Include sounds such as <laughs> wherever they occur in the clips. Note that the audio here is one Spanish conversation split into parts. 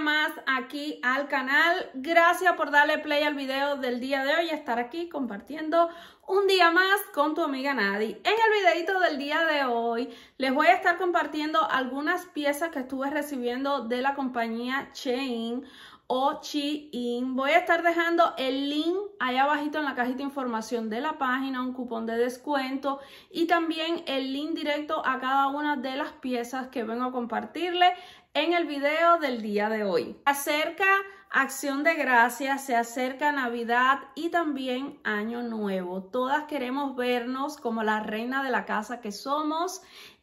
más aquí al canal. Gracias por darle play al video del día de hoy y estar aquí compartiendo un día más con tu amiga Nadie. En el videito del día de hoy les voy a estar compartiendo algunas piezas que estuve recibiendo de la compañía Chain o In. Voy a estar dejando el link allá abajito en la cajita de información de la página, un cupón de descuento y también el link directo a cada una de las piezas que vengo a compartirle en el video del día de hoy. Acerca Acción de Gracias, se acerca Navidad y también Año Nuevo. Todas queremos vernos como la reina de la casa que somos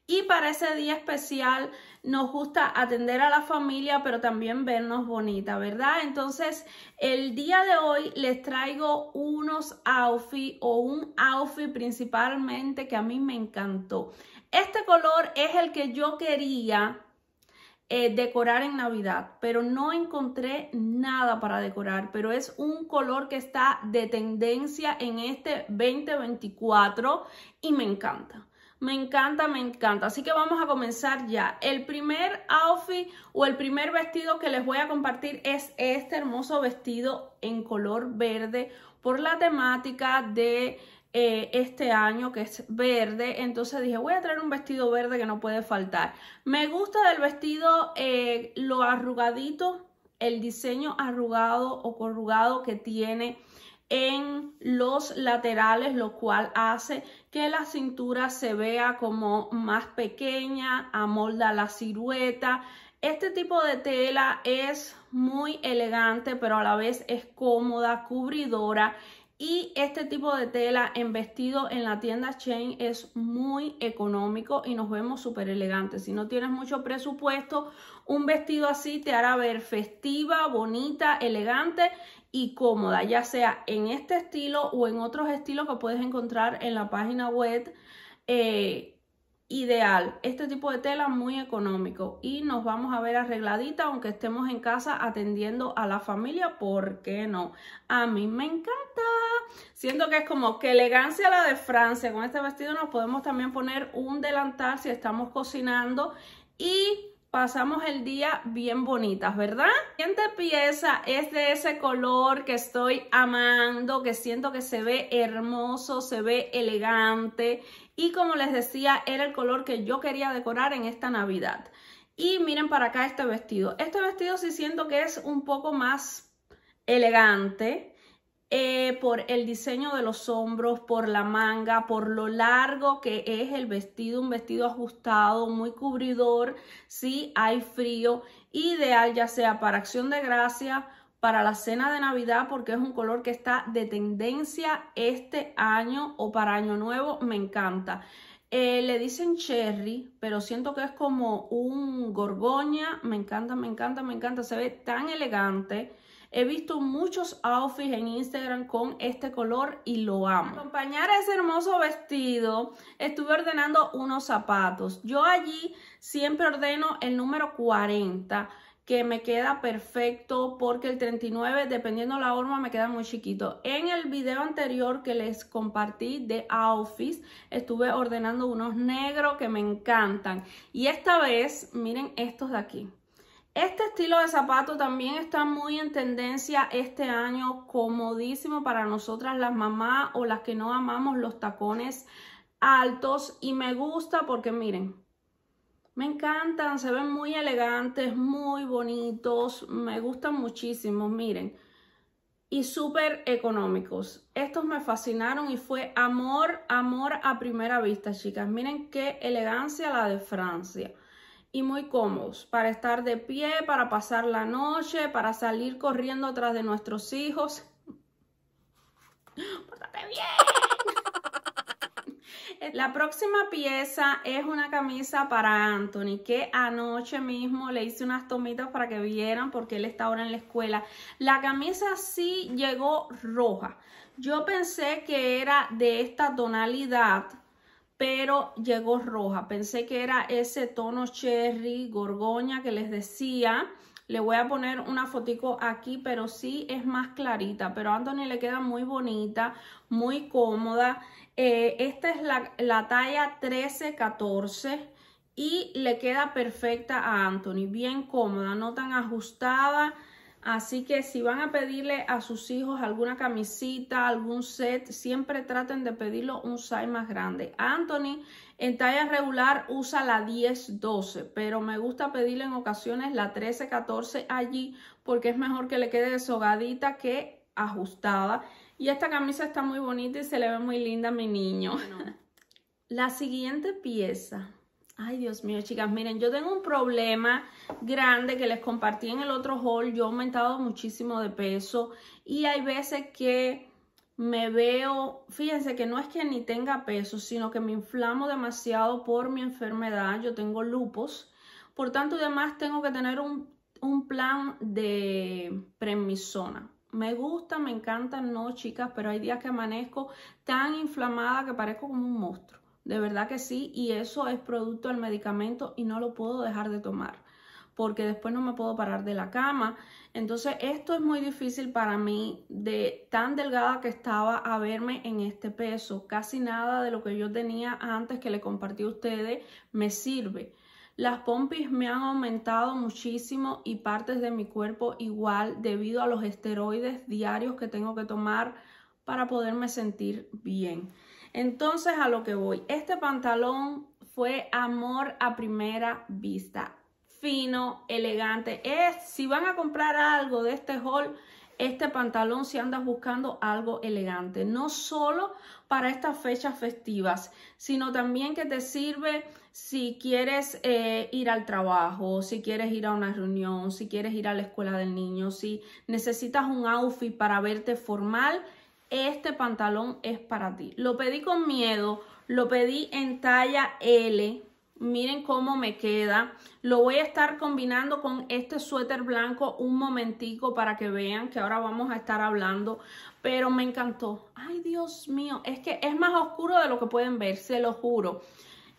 y para ese día especial nos gusta atender a la familia, pero también vernos bonita, ¿verdad? Entonces, el día de hoy les traigo unos outfits o un outfit principalmente que a mí me encantó. Este color es el que yo quería eh, decorar en Navidad, pero no encontré nada para decorar, pero es un color que está de tendencia en este 2024 y me encanta. Me encanta, me encanta. Así que vamos a comenzar ya. El primer outfit o el primer vestido que les voy a compartir es este hermoso vestido en color verde por la temática de eh, este año que es verde, entonces dije voy a traer un vestido verde que no puede faltar. Me gusta del vestido eh, lo arrugadito, el diseño arrugado o corrugado que tiene en los laterales, lo cual hace que la cintura se vea como más pequeña, amolda la silueta. Este tipo de tela es muy elegante, pero a la vez es cómoda, cubridora y este tipo de tela en vestido en la tienda Chain es muy económico y nos vemos súper elegantes. Si no tienes mucho presupuesto, un vestido así te hará ver festiva, bonita, elegante y cómoda, ya sea en este estilo o en otros estilos que puedes encontrar en la página web. Eh, ideal. Este tipo de tela muy económico y nos vamos a ver arregladita aunque estemos en casa atendiendo a la familia, ¿por qué no? A mí me encanta. Siento que es como que elegancia la de Francia. Con este vestido nos podemos también poner un delantal si estamos cocinando y pasamos el día bien bonitas, ¿verdad? La siguiente pieza es de ese color que estoy amando, que siento que se ve hermoso, se ve elegante y como les decía era el color que yo quería decorar en esta Navidad. Y miren para acá este vestido. Este vestido sí siento que es un poco más elegante eh, por el diseño de los hombros, por la manga, por lo largo que es el vestido. Un vestido ajustado, muy cubridor, si sí, hay frío. Ideal ya sea para acción de gracia para la cena de Navidad porque es un color que está de tendencia este año o para año nuevo, me encanta. Eh, le dicen cherry, pero siento que es como un gorgoña, me encanta, me encanta, me encanta, se ve tan elegante. He visto muchos outfits en Instagram con este color y lo amo. Para acompañar a ese hermoso vestido, estuve ordenando unos zapatos. Yo allí siempre ordeno el número 40 que me queda perfecto porque el 39, dependiendo la horma, me queda muy chiquito. En el video anterior que les compartí de office estuve ordenando unos negros que me encantan. Y esta vez, miren estos de aquí. Este estilo de zapato también está muy en tendencia este año, comodísimo para nosotras las mamás o las que no amamos los tacones altos y me gusta porque miren, me encantan, se ven muy elegantes, muy bonitos, me gustan muchísimo, miren. Y súper económicos. Estos me fascinaron y fue amor, amor a primera vista, chicas. Miren qué elegancia la de Francia. Y muy cómodos para estar de pie, para pasar la noche, para salir corriendo atrás de nuestros hijos. <laughs> bien! La próxima pieza es una camisa para Anthony, que anoche mismo le hice unas tomitas para que vieran porque él está ahora en la escuela. La camisa sí llegó roja. Yo pensé que era de esta tonalidad, pero llegó roja. Pensé que era ese tono cherry, gorgoña que les decía. Le voy a poner una fotico aquí, pero sí es más clarita. Pero a Anthony le queda muy bonita, muy cómoda. Eh, esta es la, talla 13-14 y le queda perfecta a Anthony, bien cómoda, no tan ajustada. Así que si van a pedirle a sus hijos alguna camisita, algún set, siempre traten de pedirlo un size más grande. Anthony en talla regular usa la 10-12, pero me gusta pedirle en ocasiones la 13-14 allí porque es mejor que le quede deshogadita que ajustada. Y esta camisa está muy bonita y se le ve muy linda a mi niño. <laughs> La siguiente pieza. Ay, Dios mío, chicas, miren, yo tengo un problema grande que les compartí en el otro haul. Yo he aumentado muchísimo de peso y hay veces que me veo, fíjense que no es que ni tenga peso, sino que me inflamo demasiado por mi enfermedad. Yo tengo lupus. Por tanto, además tengo que tener un, un plan de premisona. Me gusta, me encanta, no, chicas, pero hay días que amanezco tan inflamada que parezco como un monstruo. De verdad que sí, y eso es producto del medicamento y no lo puedo dejar de tomar porque después no me puedo parar de la cama. Entonces esto es muy difícil para mí de tan delgada que estaba a verme en este peso. Casi nada de lo que yo tenía antes que le compartí a ustedes me sirve. Las pompis me han aumentado muchísimo y partes de mi cuerpo igual debido a los esteroides diarios que tengo que tomar para poderme sentir bien. Entonces a lo que voy, este pantalón fue amor a primera vista, fino, elegante. Es, si van a comprar algo de este haul, este pantalón si andas buscando algo elegante. No solo para estas fechas festivas, sino también que te sirve si quieres eh, ir al trabajo, si quieres ir a una reunión, si quieres ir a la escuela del niño, si necesitas un outfit para verte formal, este pantalón es para ti. Lo pedí con miedo, lo pedí en talla L Miren cómo me queda. Lo voy a estar combinando con este suéter blanco un momentico para que vean que ahora vamos a estar hablando. Pero me encantó. Ay, Dios mío. Es que es más oscuro de lo que pueden ver, se lo juro.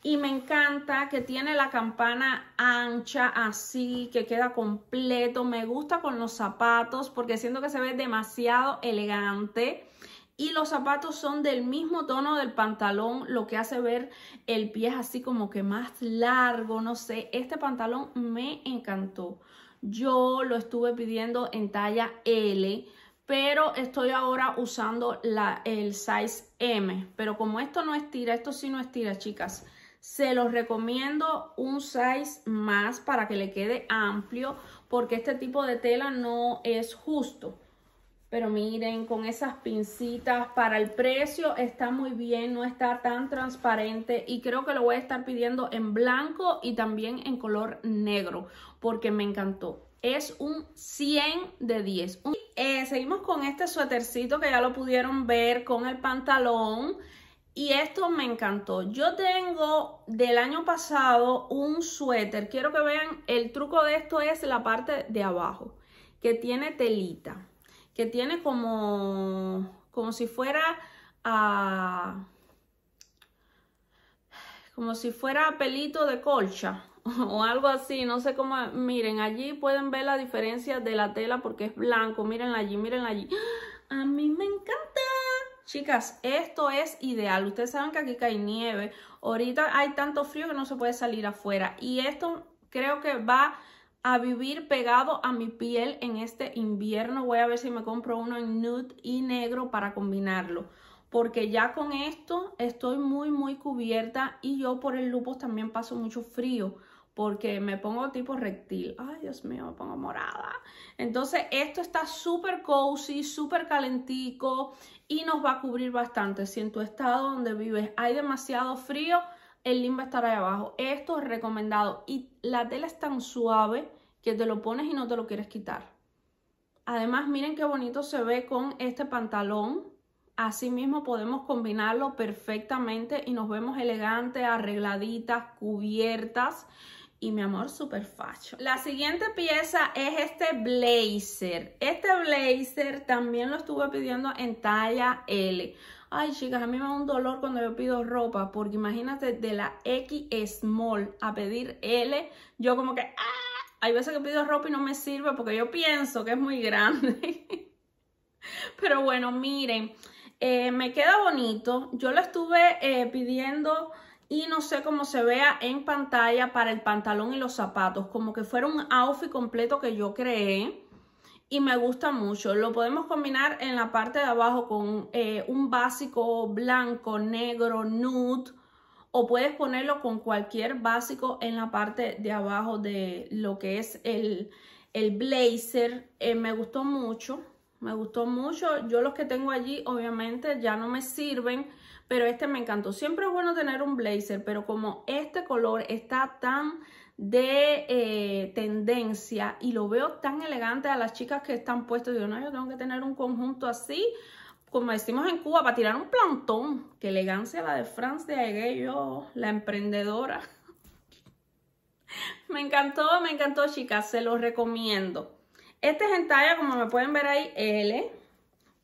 Y me encanta que tiene la campana ancha así, que queda completo. Me gusta con los zapatos porque siento que se ve demasiado elegante y los zapatos son del mismo tono del pantalón, lo que hace ver el pie así como que más largo, no sé. Este pantalón me encantó. Yo lo estuve pidiendo en talla L, pero estoy ahora usando la, el size M. Pero como esto no estira, esto sí no estira, chicas. Se los recomiendo un size más para que le quede amplio, porque este tipo de tela no es justo. Pero miren, con esas pincitas para el precio está muy bien, no está tan transparente y creo que lo voy a estar pidiendo en blanco y también en color negro porque me encantó. Es un 100 de 10. Eh, seguimos con este suétercito que ya lo pudieron ver con el pantalón. Y esto me encantó. Yo tengo del año pasado un suéter. Quiero que vean, el truco de esto es la parte de abajo, que tiene telita que tiene como, como si fuera, como si fuera pelito de colcha <laughs> o algo así, no sé cómo, miren, allí pueden ver la diferencia de la tela porque es blanco, Miren allí, miren allí, <gasps> a mí me encanta. Chicas, esto es ideal. Ustedes saben que aquí cae nieve. Ahorita hay tanto frío que no se puede salir afuera. Y esto creo que va a vivir pegado a mi piel en este invierno. Voy a ver si me compro uno en nude y negro para combinarlo. Porque ya con esto estoy muy, muy cubierta y yo por el lupus también paso mucho frío. Porque me pongo tipo rectil. Ay, Dios mío, me pongo morada. Entonces esto está súper cozy, súper calentico y nos va a cubrir bastante. Si en tu estado donde vives hay demasiado frío, el limbo estará ahí abajo. Esto es recomendado. Y la tela es tan suave te lo pones y no te lo quieres quitar. Además, miren qué bonito se ve con este pantalón. así mismo podemos combinarlo perfectamente y nos vemos elegantes, arregladitas, cubiertas y mi amor super facho. La siguiente pieza es este blazer. Este blazer también lo estuve pidiendo en talla L. Ay, chicas, a mí me da un dolor cuando yo pido ropa, porque imagínate de la X small a pedir L, yo como que ¡ah! Hay veces que pido ropa y no me sirve porque yo pienso que es muy grande. <laughs> Pero bueno, miren, eh, me queda bonito. Yo lo estuve eh, pidiendo y no sé cómo se vea en pantalla para el pantalón y los zapatos. Como que fuera un outfit completo que yo creé y me gusta mucho. Lo podemos combinar en la parte de abajo con eh, un básico blanco, negro, nude o puedes ponerlo con cualquier básico en la parte de abajo de lo que es el, blazer. Eh, me gustó mucho, me gustó mucho. Yo los que tengo allí obviamente ya no me sirven, pero este me encantó. Siempre es bueno tener un blazer, pero como este color está tan de eh, tendencia y lo veo tan elegante a las chicas que están puestas, digo, no, yo tengo que tener un conjunto así como decimos en Cuba, para tirar un plantón. Qué elegancia la de France de yo la emprendedora. <laughs> me encantó, me encantó, chicas. Se los recomiendo. Este es en talla, como me pueden ver ahí, L.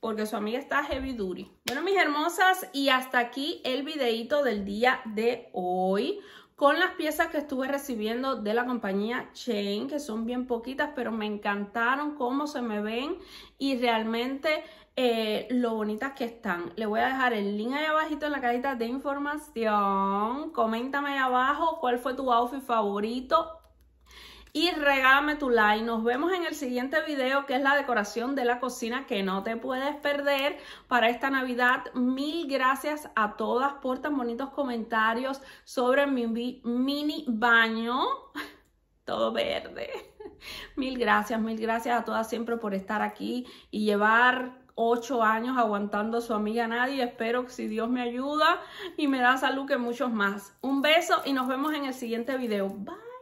Porque su amiga está heavy duty. Bueno, mis hermosas, y hasta aquí el videito del día de hoy con las piezas que estuve recibiendo de la compañía Chain, que son bien poquitas, pero me encantaron cómo se me ven y realmente eh, lo bonitas que están. Le voy a dejar el link ahí abajito en la cajita de información. Coméntame ahí abajo cuál fue tu outfit favorito y regálame tu like. Nos vemos en el siguiente video que es la decoración de la cocina que no te puedes perder para esta Navidad. Mil gracias a todas por tan bonitos comentarios sobre mi mini baño. <laughs> Todo verde. <laughs> Mil gracias, mil gracias a todas siempre por estar aquí y llevar ocho años aguantando a su amiga Nadie. Espero que si Dios me ayuda y me da salud que muchos más. Un beso y nos vemos en el siguiente video. Bye.